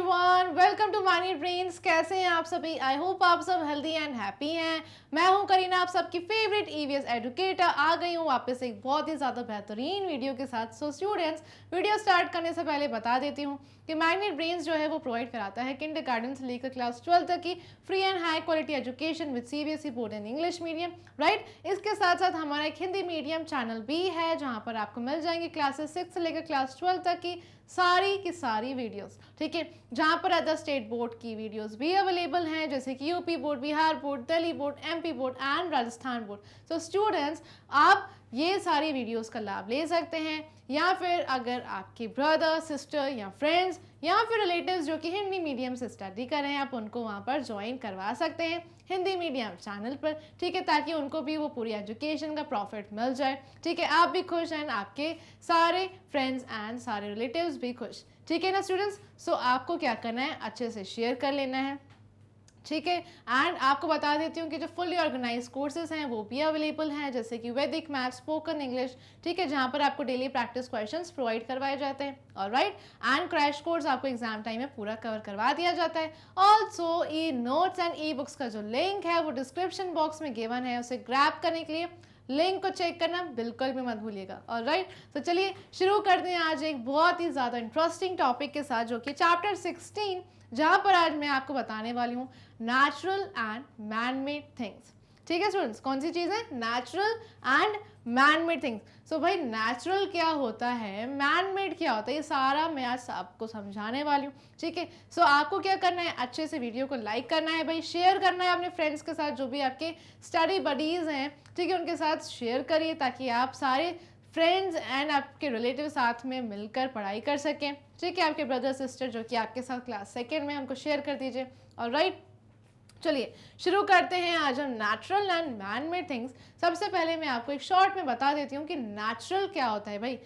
Everyone welcome to Money Brains कैसे हैं आप सभी आई होप आप सब हेल्दी एंड हैप्पी हैं मैं हूं करीना आप सबकी फेवरेट ईवीएस एडुकेटर आ गई हूं वापस एक बहुत ही ज़्यादा बेहतरीन वीडियो के साथ सो स्टूडेंट्स वीडियो स्टार्ट करने से पहले बता देती हूं कि मैग्नेट ब्रेन्स जो है वो प्रोवाइड कराता है किंडर गार्डन से लेकर क्लास ट्वेल्व तक की free and high quality education with C board and English medium right इसके साथ साथ हमारा एक हिंदी मीडियम चैनल भी है जहाँ पर आपको मिल जाएंगे क्लासेस सिक्स से लेकर क्लास ट्वेल्व तक की सारी की सारी वीडियोस ठीक है जहाँ पर अदर स्टेट बोर्ड की वीडियोस भी अवेलेबल हैं जैसे कि UP board Bihar board Delhi board MP board and Rajasthan board so students आप ये सारी वीडियोस का लाभ ले सकते हैं या फिर अगर आपके ब्रदर सिस्टर या फ्रेंड्स या फिर रिलेटिव जो कि हिंदी मीडियम से स्टडी कर रहे हैं आप उनको वहाँ पर ज्वाइन करवा सकते हैं हिंदी मीडियम चैनल पर ठीक है ताकि उनको भी वो पूरी एजुकेशन का प्रॉफिट मिल जाए ठीक है आप भी खुश एंड आपके सारे फ्रेंड्स एंड सारे रिलेटिव्स भी खुश ठीक है ना स्टूडेंट्स सो so, आपको क्या करना है अच्छे से शेयर कर लेना है ठीक है एंड आपको बता देती हूँ कि जो फुली ऑर्गेनाइज कोर्सेज हैं वो भी अवेलेबल हैं जैसे कि वैदिक मैथ स्पोकन इंग्लिश ठीक है जहाँ पर आपको डेली प्रैक्टिस क्वेश्चन प्रोवाइड करवाए जाते हैं और राइट एंड क्रैश कोर्स आपको एग्जाम टाइम में पूरा कवर करवा दिया जाता है also e notes and e books का जो लिंक है वो डिस्क्रिप्शन बॉक्स में गेवन है उसे ग्रैप करने के लिए लिंक को चेक करना बिल्कुल भी मत भूलिएगा और राइट तो चलिए शुरू करते हैं आज एक बहुत ही ज़्यादा इंटरेस्टिंग टॉपिक के साथ जो कि चैप्टर सिक्सटीन जहाँ पर आज मैं आपको बताने वाली हूँ natural and man made things ठीक है स्टूडेंट्स कौन सी चीज़ है natural and man made things so भाई नेचुरल क्या होता है मैन मेड क्या होता है ये सारा मैं आज आपको समझाने वाली हूँ ठीक है सो आपको क्या करना है अच्छे से वीडियो को लाइक करना है भाई शेयर करना है अपने फ्रेंड्स के साथ जो भी आपके स्टडी बडीज़ हैं ठीक है उनके साथ शेयर करिए ताकि आप सारे फ्रेंड्स एंड आपके रिलेटिव साथ में मिलकर पढ़ाई कर सकें ठीक है आपके ब्रदर सिस्टर जो कि आपके साथ क्लास सेकेंड में हमको शेयर कर दीजिए और राइट चलिए शुरू करते हैं आज हम natural and man made things सबसे पहले मैं आपको एक शॉर्ट में बता देती हूँ कि नेचुरल क्या होता है भाई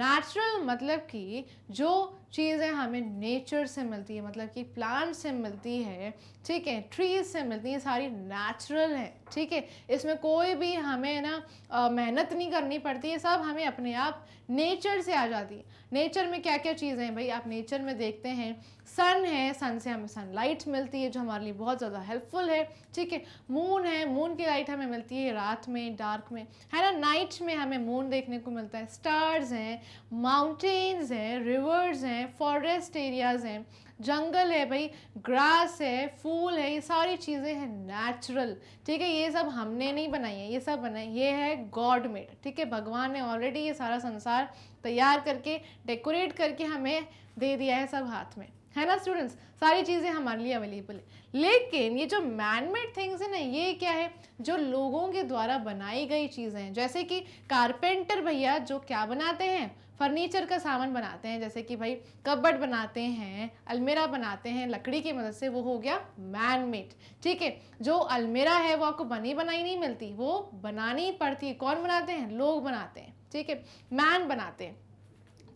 नेचुरल मतलब कि जो चीज़ें हमें नेचर से मिलती है मतलब कि प्लांट से मिलती है ठीक है ट्रीज से मिलती है सारी नेचुरल है ठीक है इसमें कोई भी हमें ना मेहनत नहीं करनी पड़ती है सब हमें अपने आप नेचर से आ जाती है नेचर में क्या क्या चीज़ें हैं भाई आप नेचर में देखते हैं सन है सन से हमें सनलाइट मिलती है जो हमारे लिए बहुत ज़्यादा हेल्पफुल है ठीक है मून है मून की लाइट हमें मिलती है रात में डार्क में है ना नाइट में हमें मून देखने को मिलता है स्टार्स हैं माउंटेन्स हैं रिवर्स हैं हैं फॉरेस्ट एरियाज़ हैं जंगल है भाई ग्रास है फूल है ये सारी चीज़ें हैं नेचुरल ठीक है ये सब हमने नहीं बनाई है ये सब बनाए ये है गॉड मेड ठीक है भगवान ने ऑलरेडी ये सारा संसार तैयार करके डेकोरेट करके हमें दे दिया है सब हाथ में है ना स्टूडेंट्स सारी चीज़ें हमारे लिए अवेलेबल है लेकिन ये जो मैनमेड थिंग्स है ना ये क्या है जो लोगों के द्वारा बनाई गई चीज़ें हैं जैसे कि कारपेंटर भैया जो क्या बनाते हैं फर्नीचर का सामान बनाते हैं जैसे कि भाई कबर्ड बनाते हैं अलमेरा बनाते हैं लकड़ी की मदद से वो हो गया मैन मेड ठीक है जो अलमेरा है वो आपको बनी बनाई नहीं मिलती वो बनानी पड़ती है कौन बनाते हैं लोग बनाते हैं ठीक है मैन बनाते हैं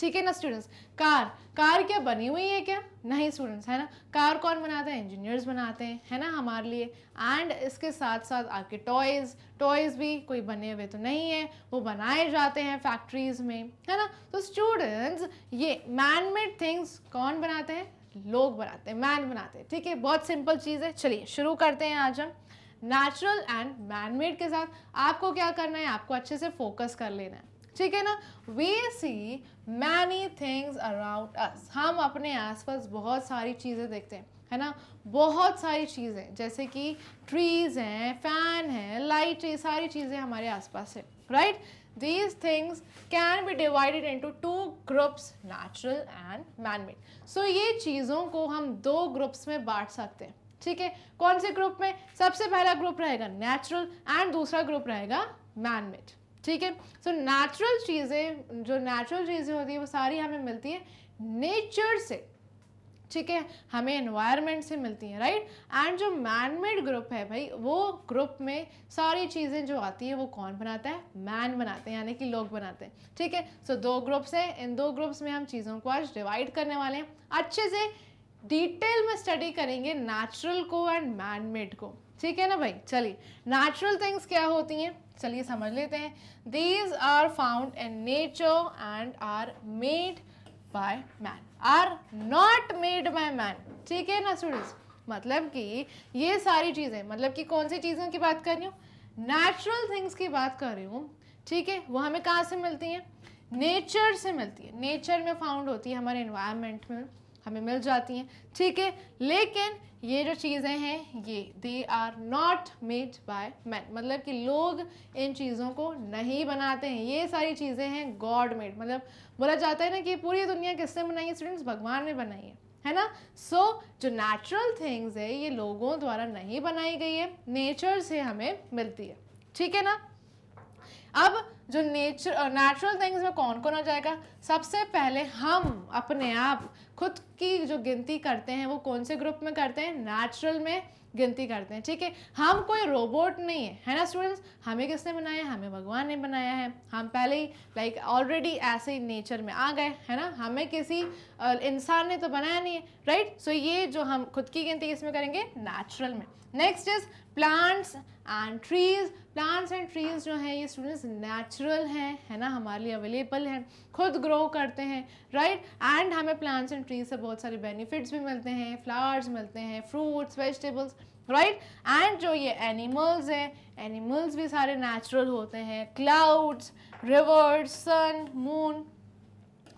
ठीक है ना स्टूडेंट्स कार कार क्या बनी हुई है क्या नहीं स्टूडेंट्स है ना कार कौन बनाता है इंजीनियर्स बनाते हैं है ना हमारे लिए एंड इसके साथ साथ आपके टॉयज़ टॉयज़ भी कोई बने हुए तो नहीं है वो बनाए जाते हैं फैक्ट्रीज़ में है ना तो स्टूडेंट्स ये मैन मेड थिंग्स कौन बनाते हैं लोग बनाते हैं मैन बनाते हैं ठीक है बहुत सिंपल चीज़ है चलिए शुरू करते हैं आज हम नेचुरल एंड मैन मेड के साथ आपको क्या करना है आपको अच्छे से फोकस कर लेना है ठीक है ना we see many things around us हम अपने आसपास बहुत सारी चीज़ें देखते हैं है ना बहुत सारी चीज़ें जैसे कि ट्रीज हैं फैन हैं लाइट ये सारी चीज़ें हमारे आसपास है right these things can be divided into two groups natural and man made so ये चीज़ों को हम दो ग्रुप्स में बांट सकते हैं ठीक है कौन से ग्रुप में सबसे पहला ग्रुप रहेगा नेचुरल एंड दूसरा ग्रुप रहेगा मैन मेड ठीक है सो नेचुरल चीज़ें जो नेचुरल चीज़ें होती हैं वो सारी हमें मिलती हैं नेचर से ठीक है हमें एनवायरनमेंट से मिलती हैं राइट एंड जो मैन मेड ग्रुप है भाई वो ग्रुप में सारी चीज़ें जो आती है वो कौन बनाता है मैन बनाते हैं यानी कि लोग बनाते हैं ठीक है सो so, दो ग्रुप्स हैं इन दो ग्रुप्स में हम चीज़ों को आज डिवाइड करने वाले हैं अच्छे से डिटेल में स्टडी करेंगे नेचुरल को एंड मैन मेड को ठीक है ना भाई चलिए नेचुरल थिंग्स क्या होती हैं चलिए समझ लेते हैं these are found in nature and are made by man are not made by man ठीक है ना स्टूडेंट्स मतलब कि ये सारी चीज़ें मतलब कि कौन सी चीज़ों की बात कर रही हूँ नेचुरल थिंग्स की बात कर रही हूँ ठीक है वो हमें कहाँ से मिलती हैं नेचर से मिलती है नेचर में फाउंड होती है हमारे इन्वायरमेंट में हमें मिल जाती हैं ठीक है लेकिन ये जो चीज़ें हैं ये they are not made by man मतलब कि लोग इन चीज़ों को नहीं बनाते हैं ये सारी चीज़ें हैं गॉड मेड मतलब बोला जाता है ना कि पूरी दुनिया किसने बनाई है स्टूडेंट्स भगवान ने बनाई है है ना सो so, जो नेचुरल थिंग्स है ये लोगों द्वारा नहीं बनाई गई है नेचर से हमें मिलती है ठीक है ना अब जो नेचर नेचुरल थिंग्स में कौन कौन आ जाएगा सबसे पहले हम अपने आप खुद की जो गिनती करते हैं वो कौन से ग्रुप में करते हैं नेचुरल में गिनती करते हैं ठीक है हम कोई रोबोट नहीं है है ना स्टूडेंट्स हमें किसने बनाया हमें भगवान ने बनाया है हम पहले ही लाइक ऑलरेडी ऐसे ही नेचर में आ गए है ना हमें किसी इंसान ने तो बनाया नहीं है राइट सो ये जो हम खुद की गिनती में करेंगे नेचुरल में next is plants and trees plants and trees जो हैं ये स्टूडेंट्स नेचुरल हैं है ना हमारे लिए अवेलेबल हैं खुद ग्रो करते हैं राइट right? एंड हमें प्लांट्स एंड ट्रीज से बहुत सारे बेनिफिट्स भी मिलते हैं फ्लावर्स मिलते हैं फ्रूट्स वेजिटेबल्स राइट एंड जो ये एनिमल्स हैं एनिमल्स भी सारे नेचुरल होते हैं clouds rivers sun moon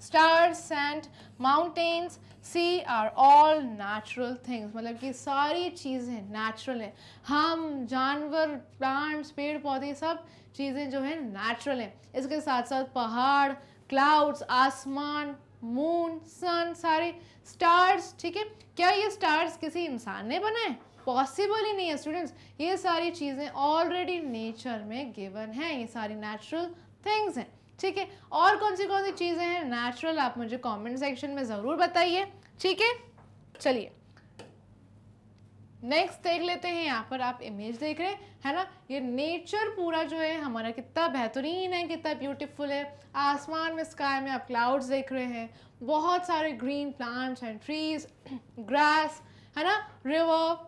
stars and mountains sea are all natural things मतलब कि सारी चीज़ें नेचुरल हैं हम जानवर प्लांट्स पेड़ पौधे सब चीज़ें जो हैं नेचुरल हैं इसके साथ साथ पहाड़ क्लाउड्स आसमान मून सन सारे स्टार्स ठीक है क्या ये स्टार्स किसी इंसान ने बनाए पॉसिबल ही नहीं है स्टूडेंट्स ये सारी चीज़ें ऑलरेडी नेचर में गिवन हैं ये सारी नेचुरल थिंग्स हैं ठीक है और कौन सी कौन सी चीज़ें हैं नेचुरल आप मुझे कमेंट सेक्शन में ज़रूर बताइए ठीक है चलिए नेक्स्ट देख लेते हैं यहाँ पर आप इमेज देख रहे हैं है ना ये नेचर पूरा जो है हमारा कितना बेहतरीन है कितना ब्यूटीफुल है आसमान में स्काई में आप क्लाउड्स देख रहे हैं बहुत सारे green plants and trees grass है ना रिवर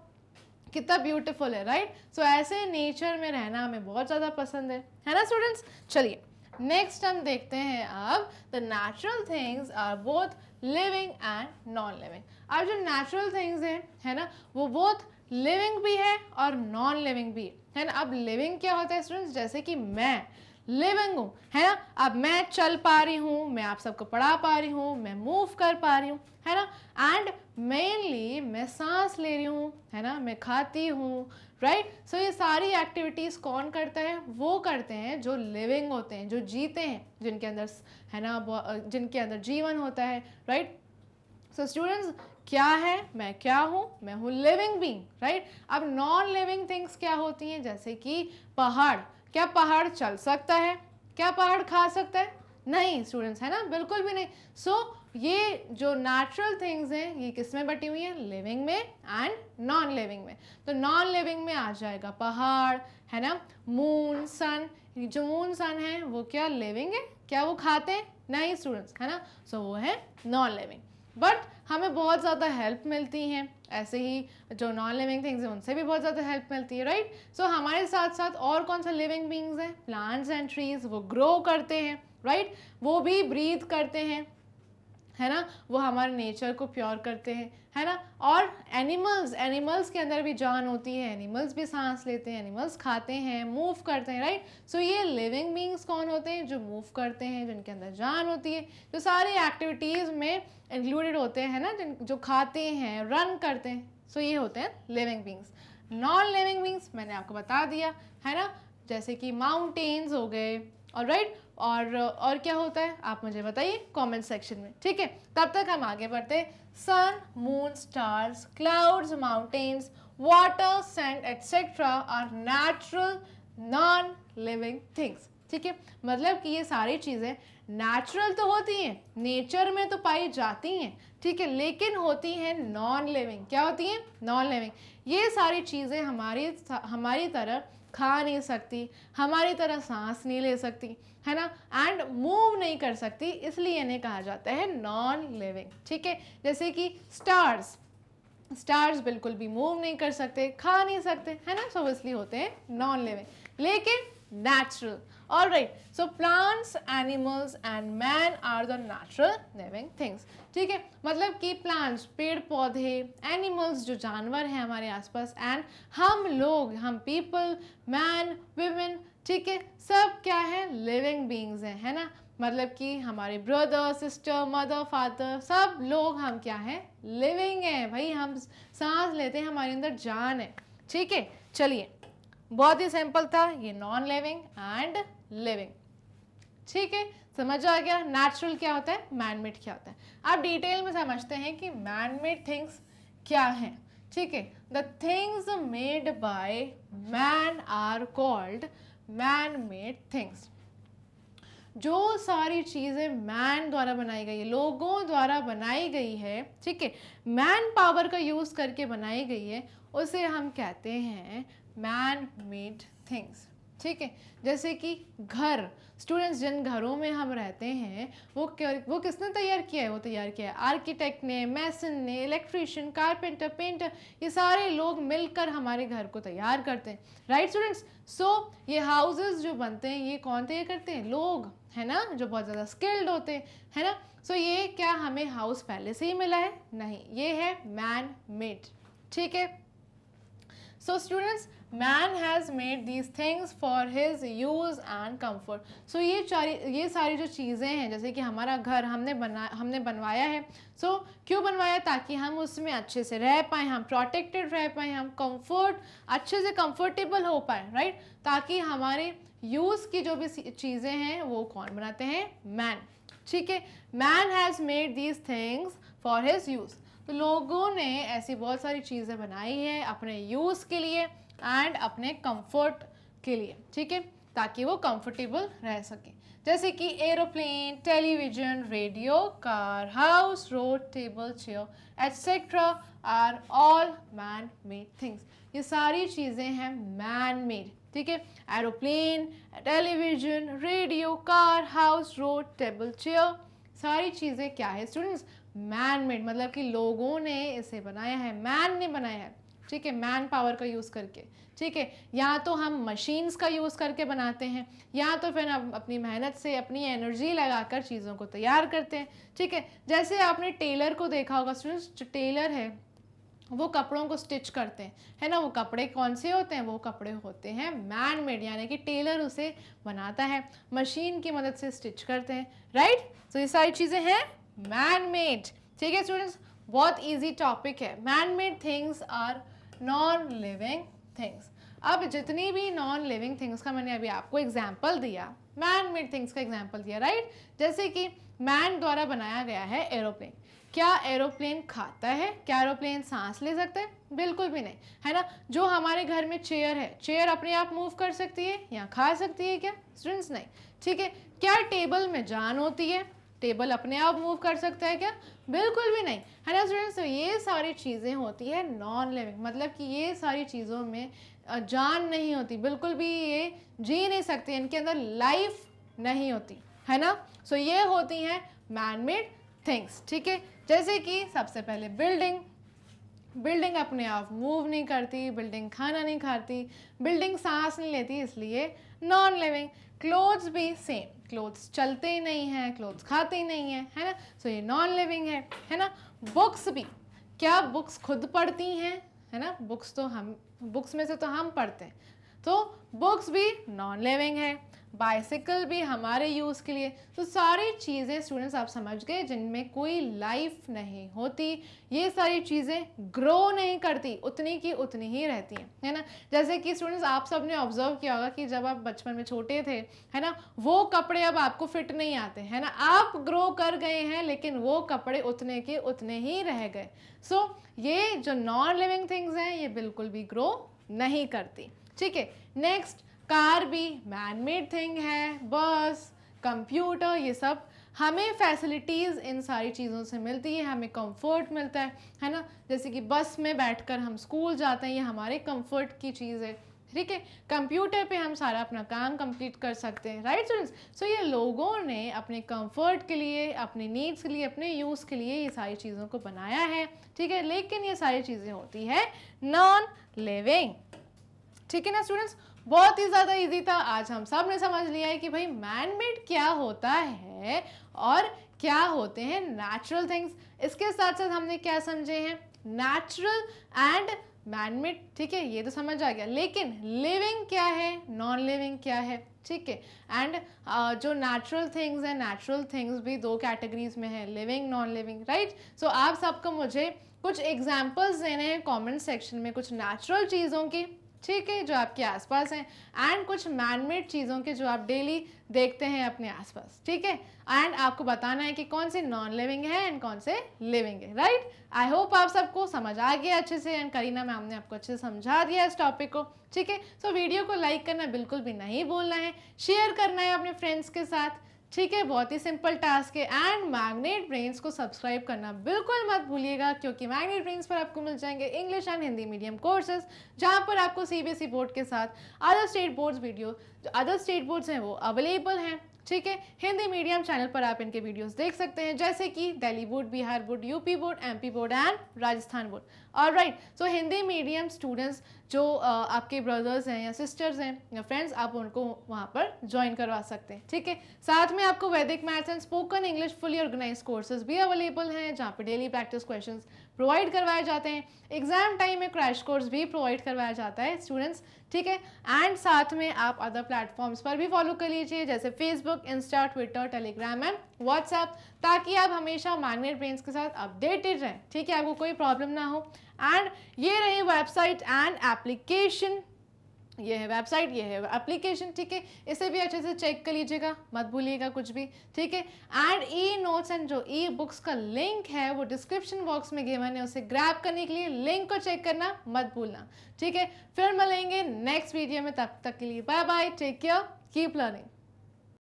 कितना ब्यूटीफुल है राइट सो so, ऐसे नेचर में रहना हमें बहुत ज़्यादा पसंद है है ना स्टूडेंट्स चलिए नेक्स्ट हम देखते हैं अब the natural things are both living and non living अब जो नेचुरल थिंग्स हैं है ना वो बोथ लिविंग भी है और नॉन लिविंग भी है ना अब लिविंग क्या होता है स्टूडेंट्स जैसे कि मैं लिविंग हूँ है ना अब मैं चल पा रही हूँ मैं आप सबको पढ़ा पा रही हूँ मैं मूव कर पा रही हूँ है ना एंड मेनली मैं सांस ले रही हूँ है ना मैं खाती हूँ राइट सो ये सारी एक्टिविटीज़ कौन करता है वो करते हैं जो लिविंग होते हैं जो जीते हैं जिनके अंदर है ना जिनके अंदर जीवन होता है राइट सो स्टूडेंट्स क्या है मैं क्या हूँ मैं हूँ लिविंग बींग राइट अब नॉन लिविंग थिंग्स क्या होती हैं जैसे कि पहाड़ क्या पहाड़ चल सकता है क्या पहाड़ खा सकता है नहीं स्टूडेंट्स है ना बिल्कुल भी नहीं सो so, ये जो नेचुरल थिंग्स हैं ये किस में बटी हुई हैं लिविंग में एंड नॉन लिविंग में तो नॉन लिविंग में आ जाएगा पहाड़ है ना मून सन जो मून सन है वो क्या लिविंग है क्या वो खाते हैं नहीं स्टूडेंट्स है ना सो so, वो है नॉन लिविंग बट हमें बहुत ज़्यादा हेल्प मिलती हैं ऐसे ही जो नॉन लिविंग थिंग्स हैं उनसे भी बहुत ज़्यादा हेल्प मिलती है राइट सो so, हमारे साथ साथ और कौन सा लिविंग बींग्स हैं प्लांट्स एंड ट्रीज वो ग्रो करते हैं राइट वो भी ब्रीथ करते हैं है ना वो हमारे नेचर को प्योर करते हैं है ना और एनिमल्स एनिमल्स के अंदर भी जान होती है एनिमल्स भी सांस लेते हैं एनिमल्स खाते हैं मूव करते हैं राइट सो so ये लिविंग बींग्स कौन होते हैं जो मूव करते हैं जिनके अंदर जान होती है जो तो सारी एक्टिविटीज़ में इंक्लूडेड होते हैं ना जिन जो खाते हैं रन करते हैं सो so ये होते हैं living beings non living beings मैंने आपको बता दिया है ना जैसे कि माउंटेन्स हो गए और राइट right? और और क्या होता है आप मुझे बताइए कमेंट सेक्शन में ठीक है तब तक हम आगे बढ़ते sun moon stars clouds mountains water sand etcetera are natural non living things ठीक है मतलब कि ये सारी चीज़ें नेचुरल तो होती हैं नेचर में तो पाई जाती हैं ठीक है लेकिन होती हैं नॉन लिविंग क्या होती हैं नॉन लिविंग ये सारी चीज़ें हमारी हमारी तरह खा नहीं सकती हमारी तरह सांस नहीं ले सकती है ना एंड मूव नहीं कर सकती इसलिए इन्हें कहा जाता है नॉन लिविंग ठीक है जैसे कि स्टार्स स्टार्स बिल्कुल भी मूव नहीं कर सकते खा नहीं सकते है ना सो इसलिए होते हैं नॉन लिविंग लेकिन natural right. so plants animals and man are the natural living things ठीक है मतलब कि plants पेड़ पौधे animals जो जानवर हैं हमारे आसपास and हम लोग हम people man women ठीक है सब क्या है living beings हैं है ना मतलब कि हमारे ब्रदर सिस्टर मदर फादर सब लोग हम क्या हैं लिविंग हैं भाई हम सांस लेते हैं हमारे अंदर जान है ठीक है चलिए बहुत ही सिंपल था ये नॉन लिविंग एंड लिविंग ठीक है समझ आ गया नेचुरल क्या होता है मैन मेड क्या होता है आप डिटेल में समझते हैं कि मैन मेड थिंग्स क्या हैं ठीक है the things made by man are called man made things जो सारी चीज़ें मैन द्वारा बनाई गई है लोगों द्वारा बनाई गई है ठीक है मैन पावर का यूज़ करके बनाई गई है उसे हम कहते हैं मैन मेड थिंग्स ठीक है जैसे कि घर स्टूडेंट्स जिन घरों में हम रहते हैं वो वो किसने तैयार किया है वो तैयार किया है आर्किटेक्ट ने मैसन ने इलेक्ट्रीशियन कारपेंटर पेंटर ये सारे लोग मिलकर हमारे घर को तैयार करते हैं राइट स्टूडेंट्स सो ये हाउसेस जो बनते हैं ये कौन तैयार करते हैं लोग है ना जो बहुत ज़्यादा स्किल्ड होते हैं है ना सो so, ये क्या हमें हाउस पहले से ही मिला है नहीं ये है मैन मेड ठीक है so students man has made these things for his use and comfort so ये ये सारी जो चीज़ें हैं जैसे कि हमारा घर हमने बना हमने बनवाया है सो so, क्यों बनवाया ताकि हम उसमें अच्छे से रह पाएँ हम प्रोटेक्टेड रह पाएँ हम कम्फर्ट अच्छे से कम्फर्टेबल हो पाए राइट ताकि हमारे यूज़ की जो भी चीज़ें हैं वो कौन बनाते हैं मैन ठीक है man has made these things for his use तो लोगों ने ऐसी बहुत सारी चीज़ें बनाई हैं अपने यूज़ के लिए एंड अपने कंफर्ट के लिए ठीक है ताकि वो कंफर्टेबल रह सके जैसे कि aeroplane television radio car house road table chair etcetera are all man made things ये सारी चीज़ें हैं मैन मेड ठीक है aeroplane television radio car house road table chair सारी चीज़ें क्या है स्टूडेंट्स मैन मेड मतलब कि लोगों ने इसे बनाया है मैन ने बनाया है ठीक है मैन पावर का यूज़ करके ठीक है या तो हम मशीन्स का यूज़ करके बनाते हैं या तो फिर हम अपनी मेहनत से अपनी एनर्जी लगाकर चीज़ों को तैयार करते हैं ठीक है जैसे आपने टेलर को देखा होगा स्टूडेंट्स जो टेलर है वो कपड़ों को स्टिच करते हैं है ना वो कपड़े कौन से होते हैं वो कपड़े होते हैं मैन मेड यानी कि टेलर उसे बनाता है मशीन की मदद से स्टिच करते हैं राइट सो so, ये सारी चीज़ें हैं मैन मेड ठीक है स्टूडेंट्स बहुत इजी टॉपिक है man made things are non living things अब जितनी भी नॉन लिविंग थिंग्स का मैंने अभी आपको एग्जाम्पल दिया मैन मेड थिंग्स का एग्जाम्पल दिया राइट जैसे कि मैन द्वारा बनाया गया है एरोप्लेन क्या एरोप्लेन खाता है क्या एरोप्लेन सांस ले सकता है बिल्कुल भी नहीं है ना जो हमारे घर में चेयर है चेयर अपने आप मूव कर सकती है या खा सकती है क्या स्टूडेंट्स नहीं ठीक है क्या टेबल में जान होती है टेबल अपने आप मूव कर सकता है क्या बिल्कुल भी नहीं है ना स्टूडेंट्स तो ये सारी चीज़ें होती है नॉन लिविंग मतलब कि ये सारी चीज़ों में जान नहीं होती बिल्कुल भी ये जी नहीं सकती इनके अंदर लाइफ नहीं होती है ना सो so ये होती हैं मैन मेड थिंग्स ठीक है जैसे कि सबसे पहले बिल्डिंग बिल्डिंग अपने आप मूव नहीं करती बिल्डिंग खाना नहीं खाती बिल्डिंग सांस नहीं लेती इसलिए नॉन लिविंग क्लोथ्स भी सेम क्लोथ्स चलते ही नहीं हैं क्लोथ्स खाते ही नहीं हैं है ना सो so ये नॉन लिविंग है है ना बुक्स भी क्या बुक्स खुद पढ़ती हैं है ना बुक्स तो हम बुक्स में से तो हम पढ़ते हैं तो बुक्स भी नॉन लिविंग है बाइसिकल भी हमारे यूज़ के लिए तो सारी चीज़ें स्टूडेंट्स आप समझ गए जिनमें कोई लाइफ नहीं होती ये सारी चीज़ें ग्रो नहीं करती उतनी की उतनी ही रहती हैं है ना जैसे कि स्टूडेंट्स आप सब ने ऑब्जर्व किया होगा कि जब आप बचपन में छोटे थे है ना वो कपड़े अब आपको फिट नहीं आते है ना आप ग्रो कर गए हैं लेकिन वो कपड़े उतने के उतने ही रह गए सो so, ये जो नॉन लिविंग थिंग्स हैं ये बिल्कुल भी ग्रो नहीं करती ठीक है नेक्स्ट कार भी मैन मेड थिंग है बस कंप्यूटर ये सब हमें फैसिलिटीज़ इन सारी चीज़ों से मिलती है हमें कंफर्ट मिलता है है ना जैसे कि बस में बैठकर हम स्कूल जाते हैं ये हमारे कंफर्ट की चीज़ है ठीक है कंप्यूटर पे हम सारा अपना काम कंप्लीट कर सकते हैं राइट स्टूडेंट्स सो ये लोगों ने अपने कंफर्ट के लिए अपने नीड्स के लिए अपने यूज़ के लिए ये सारी चीज़ों को बनाया है ठीक है लेकिन ये सारी चीज़ें होती है नॉन लिविंग ठीक है ना स्टूडेंट्स बहुत ही ज़्यादा इजी था आज हम सब ने समझ लिया है कि भाई मैन मेड क्या होता है और क्या होते हैं नेचुरल थिंग्स इसके साथ साथ हमने क्या समझे हैं नेचुरल एंड मैनमेड ठीक है ये तो समझ आ गया लेकिन लिविंग क्या है नॉन लिविंग क्या है ठीक है एंड जो नेचुरल थिंग्स हैं नेचुरल थिंग्स भी दो कैटेगरीज में है living non living right so आप सबको मुझे कुछ एग्जाम्पल्स देने हैं कमेंट सेक्शन में कुछ नेचुरल चीज़ों की ठीक है जो आपके आसपास हैं एंड कुछ मैनमेड चीज़ों के जो आप डेली देखते हैं अपने आसपास ठीक है एंड आपको बताना है कि कौन से नॉन लिविंग है एंड कौन से लिविंग है राइट आई होप आप सबको समझ आ गया अच्छे से एंड करीना मैम ने आपको अच्छे से समझा दिया इस टॉपिक को ठीक है सो वीडियो को लाइक करना बिल्कुल भी नहीं भूलना है शेयर करना है अपने फ्रेंड्स के साथ ठीक है बहुत ही सिंपल टास्क है एंड मैग्नेट ब्रेन्स को सब्सक्राइब करना बिल्कुल मत भूलिएगा क्योंकि मैग्नेट ब्रेन्स पर आपको मिल जाएंगे English and Hindi medium courses जहां पर आपको सीबीएसई बोर्ड के साथ अदर स्टेट बोर्ड्स वीडियो जो अदर स्टेट बोर्ड्स हैं वो अवेलेबल हैं ठीक है हिंदी मीडियम चैनल पर आप इनके वीडियोस देख सकते हैं जैसे कि Delhi board Bihar board UP board MP board and Rajasthan board और right so Hindi medium students जो आपके ब्रदर्स हैं या सिस्टर्स हैं या फ्रेंड्स आप उनको वहाँ पर ज्वाइन करवा सकते हैं ठीक है साथ में आपको वैदिक maths and spoken English fully organise courses भी अवेलेबल हैं जहाँ पर डेली प्रैक्टिस क्वेश्चन प्रोवाइड करवाए जाते हैं एग्ज़ाम टाइम में क्रैश कोर्स भी प्रोवाइड करवाया जाता है स्टूडेंट्स ठीक है एंड साथ में आप अदर प्लेटफॉर्म्स पर भी फॉलो कर लीजिए जैसे Facebook Insta Twitter Telegram and WhatsApp ताकि आप हमेशा मैग्नेट ब्रेन्स के साथ अपडेटेड रहें ठीक है आपको कोई प्रॉब्लम ना हो एंड ये रही वेबसाइट एंड एप्लीकेशन ये है वेबसाइट ये है एप्लीकेशन ठीक है इसे भी अच्छे से चेक कर लीजिएगा मत भूलिएगा कुछ भी ठीक है एंड ई नोट्स एंड जो ई बुक्स का लिंक है वो डिस्क्रिप्शन बॉक्स में गया है उसे ग्रैप करने के लिए लिंक को चेक करना मत भूलना ठीक है फिर मिलेंगे नेक्स्ट वीडियो में तब तक के लिए bye bye take care keep learning